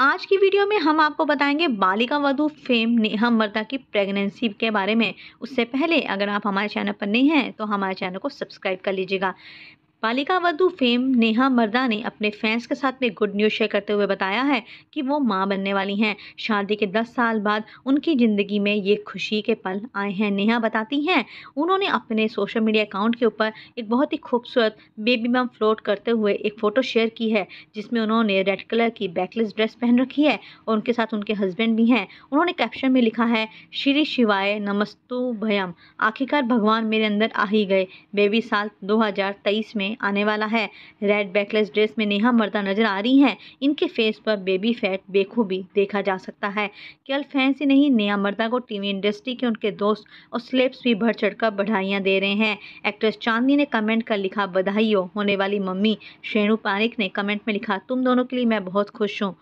आज की वीडियो में हम आपको बताएंगे बालिका वधु फेम नेहा मर्दा की प्रेगनेंसी के बारे में उससे पहले अगर आप हमारे चैनल पर नहीं हैं तो हमारे चैनल को सब्सक्राइब कर लीजिएगा बालिका वधु फेम नेहा मर्दा ने अपने फैंस के साथ में गुड न्यूज शेयर करते हुए बताया है कि वो मां बनने वाली हैं शादी के 10 साल बाद उनकी ज़िंदगी में ये खुशी के पल आए हैं नेहा बताती हैं उन्होंने अपने सोशल मीडिया अकाउंट के ऊपर एक बहुत ही खूबसूरत बेबी मम फ्लोट करते हुए एक फ़ोटो शेयर की है जिसमें उन्होंने रेड कलर की बैकलेस ड्रेस पहन रखी है और उनके साथ उनके हस्बैंड भी हैं उन्होंने कैप्शन में लिखा है श्री शिवाय नमस्तु भयम आखिरकार भगवान मेरे अंदर आ ही गए बेबी साल दो में में आने वाला है रेड बैकलेस ड्रेस में नेहा मर्दा नजर आ रही हैं इनके फेस पर बेबी फैट बेखूबी देखा जा सकता है केवल फैंस ही नहीं नेहा मर्दा को टीवी इंडस्ट्री के उनके दोस्त और स्लेब्स भी बढ़ चढ़कर बधाइयाँ दे रहे हैं एक्ट्रेस चांदनी ने कमेंट कर लिखा बधाई होने वाली मम्मी शेणु पारिक ने कमेंट में लिखा तुम दोनों के लिए मैं बहुत खुश हूँ